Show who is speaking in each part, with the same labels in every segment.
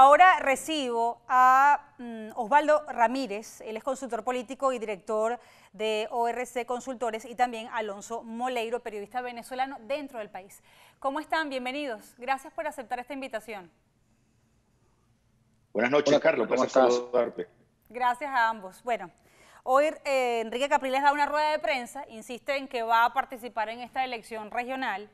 Speaker 1: Ahora recibo a mm, Osvaldo Ramírez, él es consultor político y director de ORC Consultores, y también Alonso Moleiro, periodista venezolano dentro del país. ¿Cómo están? Bienvenidos. Gracias por aceptar esta invitación.
Speaker 2: Buenas noches, Carlos.
Speaker 1: Gracias a ambos. Bueno, hoy eh, Enrique Capriles da una rueda de prensa, insiste en que va a participar en esta elección regional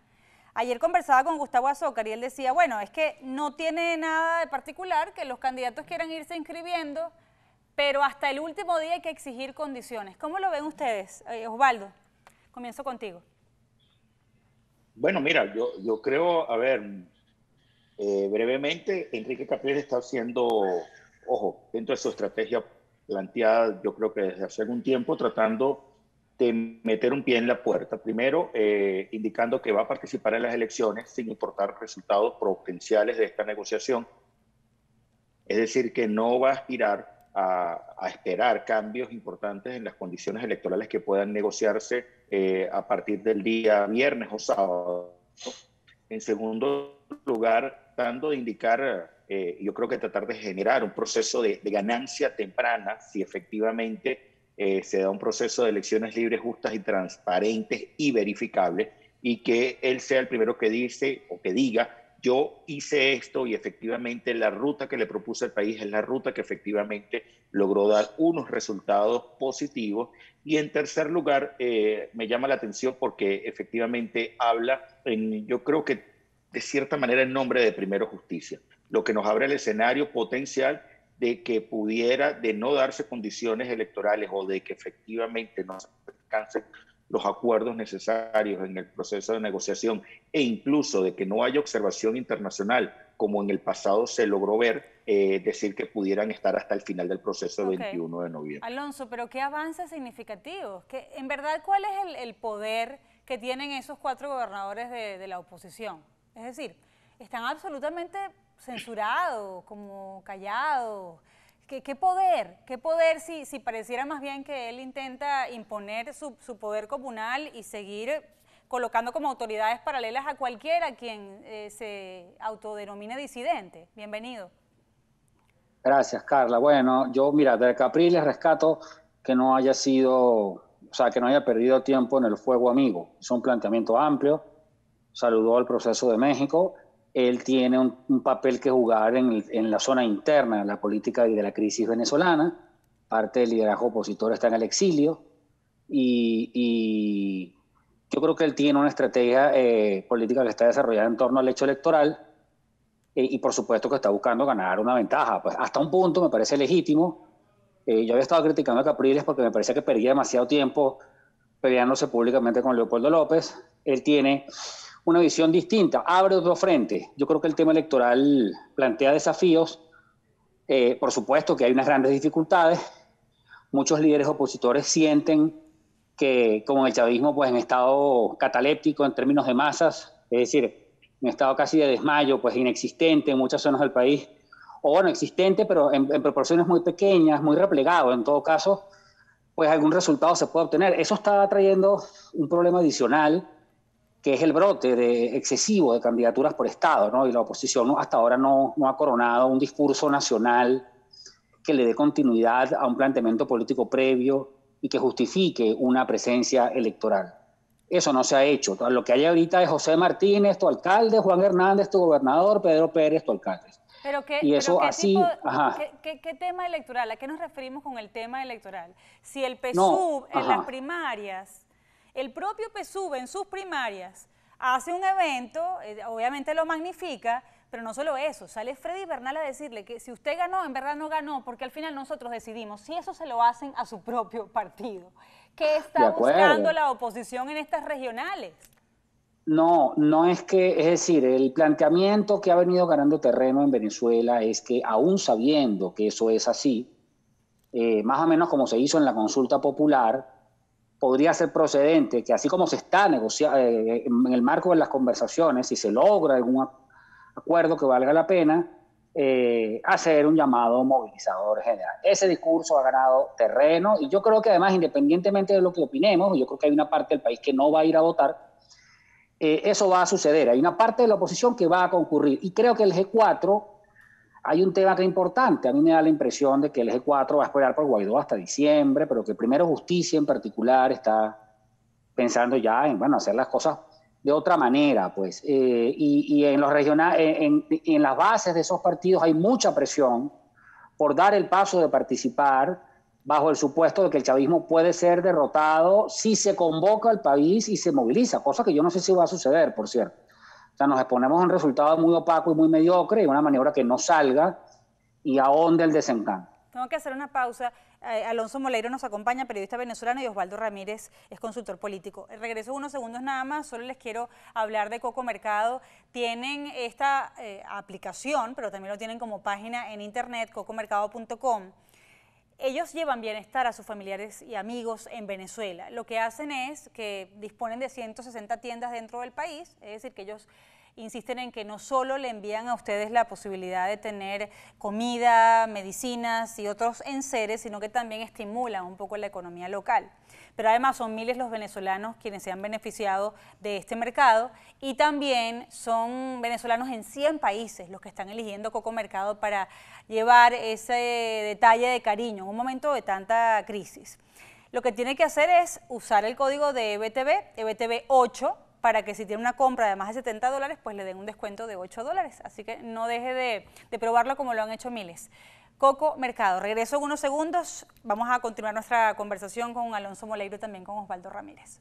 Speaker 1: Ayer conversaba con Gustavo Azócar y él decía, bueno, es que no tiene nada de particular que los candidatos quieran irse inscribiendo, pero hasta el último día hay que exigir condiciones. ¿Cómo lo ven ustedes? Eh, Osvaldo, comienzo contigo.
Speaker 2: Bueno, mira, yo, creo, a ver, eh, brevemente, Enrique Capriles está haciendo, ojo, dentro de su estrategia planteada, yo creo que desde hace algún tiempo, tratando de meter un pie en la puerta. Primero, eh, indicando que va a participar en las elecciones sin importar resultados potenciales de esta negociación. Es decir, que no va a aspirar a, esperar cambios importantes en las condiciones electorales que puedan negociarse eh, a partir del día viernes o sábado. En segundo lugar, dando de indicar eh, yo creo que tratar de generar un proceso de, de, ganancia temprana, si efectivamente eh, se da un proceso de elecciones libres, justas y transparentes y verificables y que él sea el primero que dice o que diga yo hice esto y efectivamente la ruta que le propuso el país es la ruta que efectivamente logró dar unos resultados positivos. Y en tercer lugar, eh, me llama la atención porque efectivamente habla, en, yo creo que de cierta manera, en nombre de Primero Justicia, lo que nos abre el escenario potencial de que pudiera, de no darse condiciones electorales o de que efectivamente no se alcancen los acuerdos necesarios en el proceso de negociación e incluso de que no haya observación internacional, como en el pasado se logró ver, eh, decir que pudieran estar hasta el final del proceso del 21 de noviembre.
Speaker 1: Alonso, pero qué avances significativos. en verdad, ¿cuál es el, poder que tienen esos cuatro gobernadores de, de la oposición? Es decir, están absolutamente censurado, como callado. ¿Qué, poder? ¿Qué poder si, si pareciera más bien que él intenta imponer su, poder comunal y seguir colocando como autoridades paralelas a cualquiera quien eh, se autodenomine disidente? Bienvenido.
Speaker 3: Gracias, Carla. Bueno, yo, mira, del Capri les rescato que no haya sido, o sea, que no haya perdido tiempo en el fuego amigo. Es un planteamiento amplio. Saludó al proceso de México él tiene un, papel que jugar en, la zona interna de la política y de la crisis venezolana. Parte del liderazgo opositor está en el exilio y, yo creo que él tiene una estrategia eh, política que está desarrollada en torno al hecho electoral eh, y por supuesto que está buscando ganar una ventaja. Pues hasta un punto me parece legítimo. Eh, yo había estado criticando a Capriles porque me parecía que perdía demasiado tiempo peleándose públicamente con Leopoldo López. Él tiene una visión distinta, abre otro frente. Yo creo que el tema electoral plantea desafíos. Eh, por supuesto que hay unas grandes dificultades. Muchos líderes opositores sienten que, como el chavismo, pues en estado cataléptico en términos de masas, es decir, en estado casi de desmayo, pues inexistente en muchas zonas del país, o bueno, existente, pero en, en proporciones muy pequeñas, muy replegado en todo caso, pues algún resultado se puede obtener. Eso está trayendo un problema adicional que es el brote de excesivo de candidaturas por Estado, ¿no? Y la oposición hasta ahora no, ha coronado un discurso nacional que le dé continuidad a un planteamiento político previo y que justifique una presencia electoral. Eso no se ha hecho. Lo que hay ahorita es José Martínez, tu alcalde, Juan Hernández, tu gobernador, Pedro Pérez, tu alcalde.
Speaker 1: Pero qué, y eso qué así, Qué, tema electoral? ¿A qué nos referimos con el tema electoral? Si el PSUV en las primarias el propio PSUV en sus primarias hace un evento, eh, obviamente lo magnifica, pero no solo eso, sale Freddy Bernal a decirle que si usted ganó, en verdad no ganó, porque al final nosotros decidimos si eso se lo hacen a su propio partido. ¿Qué está buscando la oposición en estas regionales?
Speaker 3: No, no es que, es decir, el planteamiento que ha venido ganando terreno en Venezuela es que aún sabiendo que eso es así, eh, más o menos como se hizo en la consulta popular, podría ser procedente que así como se está negociando eh, en el marco de las conversaciones, si se logra algún acuerdo que valga la pena, eh, hacer un llamado movilizador general. Ese discurso ha ganado terreno y yo creo que además, independientemente de lo que opinemos, yo creo que hay una parte del país que no va a ir a votar, eh, eso va a suceder. Hay una parte de la oposición que va a concurrir y creo que el G4 hay un tema que es importante. A mí me da la impresión de que el G4 va a esperar por Guaidó hasta diciembre, pero que primero justicia en particular está pensando ya en bueno, hacer las cosas de otra manera, pues. Eh, y, en los regionales, en, en, las bases de esos partidos hay mucha presión por dar el paso de participar bajo el supuesto de que el chavismo puede ser derrotado si se convoca al país y se moviliza, cosa que yo no sé si va a suceder, por cierto. O sea, nos exponemos a un resultado muy opaco y muy mediocre y una maniobra que no salga y ahonde el desencanto.
Speaker 1: Tengo que hacer una pausa. Eh, Alonso Moleiro nos acompaña, periodista venezolano, y Osvaldo Ramírez es consultor político. Eh, regreso unos segundos nada más, solo les quiero hablar de Coco Mercado. Tienen esta eh, aplicación, pero también lo tienen como página en internet, cocomercado.com ellos llevan bienestar a sus familiares y amigos en Venezuela. Lo que hacen es que disponen de 160 tiendas dentro del país, es decir, que ellos insisten en que no solo le envían a ustedes la posibilidad de tener comida, medicinas y otros enseres, sino que también estimulan un poco la economía local. Pero además son miles los venezolanos quienes se han beneficiado de este mercado y también son venezolanos en 100 países los que están eligiendo Coco Mercado para llevar ese detalle de cariño en un momento de tanta crisis. Lo que tiene que hacer es usar el código de EBTV, EBTV 8, para que si tiene una compra de más de 70 dólares, pues le den un descuento de 8 dólares. Así que no deje de, de probarlo como lo han hecho miles. Coco Mercado. Regreso en unos segundos. Vamos a continuar nuestra conversación con Alonso Moleiro y también con Osvaldo Ramírez.